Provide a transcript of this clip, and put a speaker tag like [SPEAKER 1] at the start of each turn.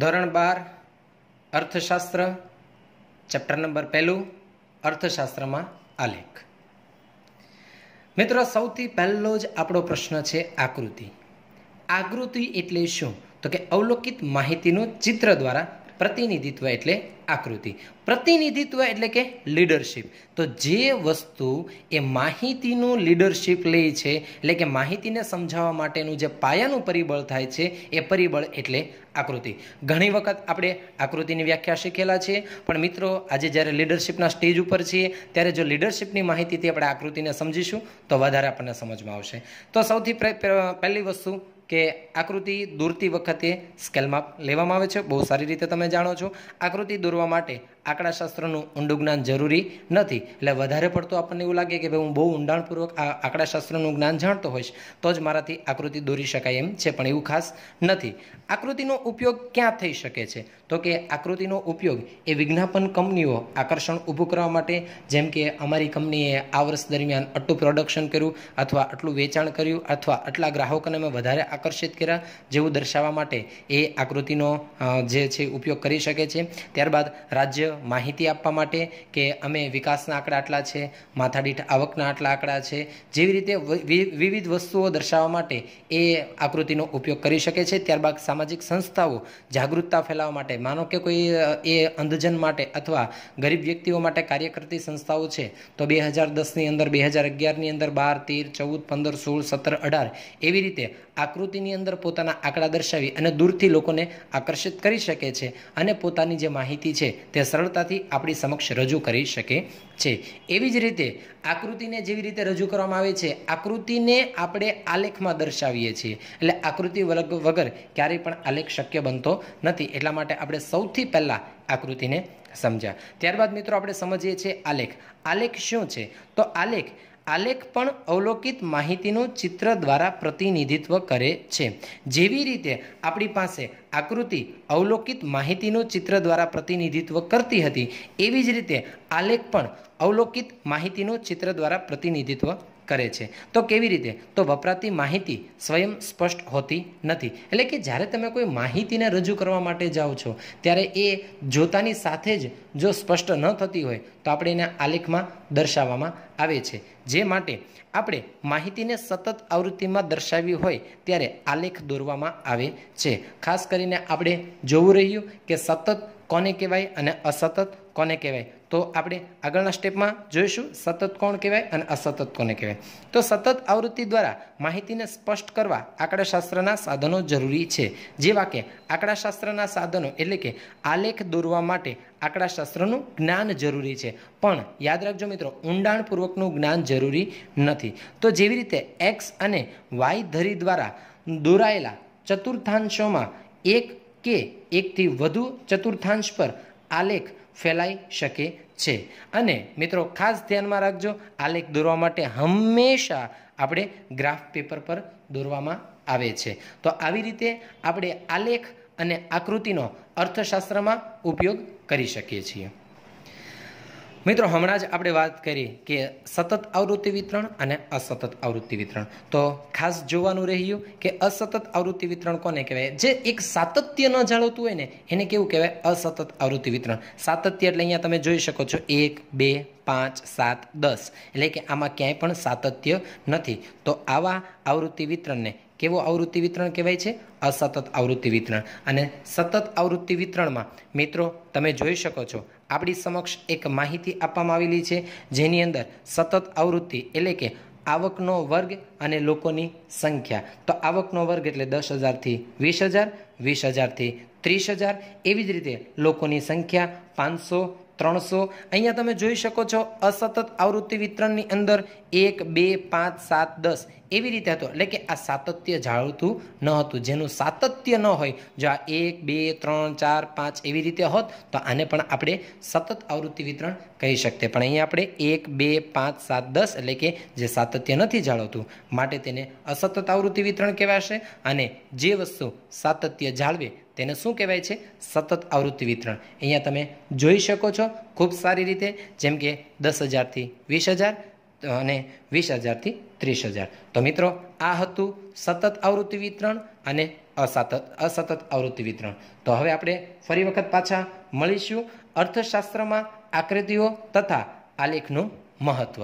[SPEAKER 1] ધોરણ બાર અર્થશાસ્ત્ર chapter number પહેલું અર્થશાસ્ત્રમાં આલેખ મિત્રો સૌથી પહેલો જ આપણો પ્રશ્ન છે આકૃતિ આકૃતિ એટલે શું તો કે અવલોકિત માહિતીનું ચિત્ર દ્વારા પ્રતિનિધિત્વ એટલે આકૃતિ પ્રતિનિધિત્વ એટલે કે લીડરશીપ તો જે વસ્તુ એ માહિતીનું લીડરશીપ લે છે એટલે કે માહિતીને સમજાવવા માટેનું જે પાયાનું પરિબળ થાય છે એ પરિબળ એટલે આકૃતિ ઘણી વખત આપણે આકૃતિની વ્યાખ્યા શીખેલા છીએ પણ મિત્રો આજે જ્યારે લીડરશિપના સ્ટેજ ઉપર છીએ ત્યારે જો લીડરશિપની માહિતીથી આપણે આકૃતિને સમજીશું તો વધારે આપણને સમજમાં આવશે તો સૌથી પહેલી વસ્તુ કે આકૃતિ દોરતી વખતે સ્કેલ લેવામાં આવે છે બહુ સારી રીતે તમે જાણો છો આકૃતિ દોરવા માટે આંકડાશાસ્ત્રનું ઊંડું જ્ઞાન જરૂરી નથી એટલે વધારે પડતું આપણને એવું લાગે કે ભાઈ હું બહુ ઊંડાણપૂર્વક આ આંકડાશાસ્ત્રનું જ્ઞાન જાણતો હોઈશ તો જ મારાથી આકૃતિ દોરી શકાય એમ છે પણ એવું ખાસ નથી આકૃતિનો ઉપયોગ ક્યાં થઈ શકે છે તો કે આકૃતિનો ઉપયોગ એ વિજ્ઞાપન કંપનીઓ આકર્ષણ ઊભું કરવા માટે જેમ કે અમારી કંપનીએ આ વર્ષ દરમિયાન આટલું પ્રોડક્શન કર્યું અથવા આટલું વેચાણ કર્યું અથવા આટલા ગ્રાહકોને અમે વધારે આકર્ષિત કર્યા જેવું દર્શાવવા માટે એ આકૃતિનો જે છે ઉપયોગ કરી શકે છે ત્યારબાદ રાજ્ય માહિતી આપવા માટે કે અમે વિકાસના આંકડા આટલા છે માથાદીઠ આવકના આટલા આંકડા છે જેવી રીતે વિવિધ વસ્તુઓ દર્શાવવા માટે એ આકૃતિનો ઉપયોગ કરી શકે છે ત્યારબાદ સામાજિક સંસ્થાઓ જાગૃતતા ફેલાવવા માટે માનો કે કોઈ એ અંધજન માટે અથવા ગરીબ વ્યક્તિઓ માટે કાર્ય કરતી સંસ્થાઓ છે તો બે હજાર દસની અંદર બે હજાર અગિયારની અંદર બાર તેર ચૌદ પંદર સોળ સત્તર અઢાર એવી રીતે આકૃતિની અંદર પોતાના આંકડા દર્શાવી અને દૂરથી લોકોને આકર્ષિત કરી શકે છે અને પોતાની જે માહિતી છે તે સરળતાથી આપણી સમક્ષ રજૂ કરી શકે છે એવી જ રીતે આકૃતિને જેવી રીતે રજૂ કરવામાં આવે છે આકૃતિને આપણે આલેખમાં દર્શાવીએ છીએ એટલે આકૃતિ વગર ક્યારેય પણ આલેખ શક્ય બનતો નથી એટલા માટે આપણે સૌથી પહેલાં આકૃતિને સમજ્યા ત્યારબાદ મિત્રો આપણે સમજીએ છીએ આલેખ આલેખ શું છે તો આલેખ આલેખ પણ અવલોકિત માહિતીનું ચિત્ર દ્વારા પ્રતિનિધિત્વ કરે છે જેવી રીતે આપણી પાસે આકૃતિ અવલોકિત માહિતીનું ચિત્ર દ્વારા પ્રતિનિધિત્વ કરતી હતી એવી જ રીતે આલેખ પણ અવલોકિત માહિતીનું ચિત્ર દ્વારા પ્રતિનિધિત્વ કરે છે તો કેવી રીતે તો વપરાતી માહિતી સ્વયં સ્પષ્ટ હોતી નથી એટલે કે જ્યારે તમે કોઈ માહિતીને રજૂ કરવા માટે જાઓ છો ત્યારે એ જોતાની સાથે જ જો સ્પષ્ટ ન થતી હોય તો આપણે એને આલેખમાં દર્શાવવામાં આવે છે જે માટે આપણે માહિતીને સતત આવૃત્તિમાં દર્શાવી હોય ત્યારે આલેખ દોરવામાં આવે છે ખાસ કરીને આપણે જોવું રહ્યું કે સતત કોને કહેવાય અને અસતત કોને કહેવાય તો આપણે આગળના સ્ટેપમાં જોઈશું સતત કોણ કહેવાય અને અસતત કોને કહેવાય તો સતત આવૃત્તિ દ્વારા માહિતીને સ્પષ્ટ કરવા આંકડાશાસ્ત્રના સાધનો જરૂરી છે જેવા કે આંકડાશાસ્ત્રના સાધનો એટલે કે આલેખ દોરવા માટે આંકડાશાસ્ત્રનું જ્ઞાન જરૂરી છે પણ યાદ રાખજો મિત્રો ઊંડાણપૂર્વકનું જ્ઞાન જરૂરી નથી તો જેવી રીતે એક્સ અને વાય ધરી દ્વારા દોરાયેલા ચતુર્થાંશોમાં એક કે એકથી વધુ ચતુર્થાંશ પર આલેખ ફેલાઈ શકે છે અને મિત્રો ખાસ ધ્યાનમાં રાખજો આલેખ દોરવા માટે હંમેશા આપણે ગ્રાફ પેપર પર દોરવામાં આવે છે તો આવી રીતે આપણે આલેખ અને આકૃતિનો અર્થશાસ્ત્રમાં ઉપયોગ કરી શકીએ છીએ મિત્રો હમણાં જ આપણે વાત કરી કે સતત આવૃત્તિ વિતરણ અને અસતત આવૃત્તિ વિતરણ તો ખાસ જોવાનું રહ્યું કે અસતત આવૃત્તિ વિતરણ કોને કહેવાય જે એક સાતત્ય ન જાળવતું હોય ને એને કેવું કહેવાય અસતત આવૃત્તિ વિતરણ સાતત્ય એટલે અહીંયા તમે જોઈ શકો છો એક બે પાંચ સાત દસ એટલે કે આમાં ક્યાંય પણ સાતત્ય નથી તો આવા આવૃત્તિ વિતરણને કેવો આવૃત્તિ વિતરણ કહેવાય છે અસતત આવૃત્તિ વિતરણ અને સતત આવૃત્તિ વિતરણમાં મિત્રો તમે જોઈ શકો છો આપણી સમક્ષ એક માહિતી આપવામાં આવેલી છે જેની અંદર સતત આવૃત્તિ એટલે કે આવકનો વર્ગ અને લોકોની સંખ્યા તો આવકનો વર્ગ એટલે દસ હજારથી વીસ હજાર વીસ હજારથી ત્રીસ હજાર એવી જ રીતે લોકોની સંખ્યા પાંચસો ત્રણસો અહીંયા તમે જોઈ શકો છો અસતત આવૃત્તિ વિતરણની અંદર એક બે પાંચ સાત દસ એવી રીતે હતો એટલે કે આ સાતત્ય જાળવતું ન હતું જેનું સાતત્ય ન હોય જો આ એક બે ત્રણ ચાર પાંચ એવી રીતે હોત તો આને પણ આપણે સતત આવૃત્તિ વિતરણ કહી શકીએ પણ અહીંયા આપણે એક બે પાંચ સાત દસ એટલે કે જે સાતત્ય નથી જાળવતું માટે તેને અસતત આવૃત્તિ વિતરણ કહેવાશે અને જે વસ્તુ સાતત્ય જાળવે તેને શું કહેવાય છે સતત આવૃત્તિ વિતરણ અહીંયા તમે જોઈ શકો છો ખૂબ સારી રીતે જેમ કે દસ હજારથી વીસ હજાર અને વીસ હજારથી ત્રીસ હજાર તો મિત્રો આ હતું સતત આવૃત્તિ વિતરણ અને અસતત અસતત આવૃત્તિ વિતરણ તો હવે આપણે ફરી વખત પાછા મળીશું અર્થશાસ્ત્રમાં આકૃતિઓ તથા આલેખનું મહત્ત્વ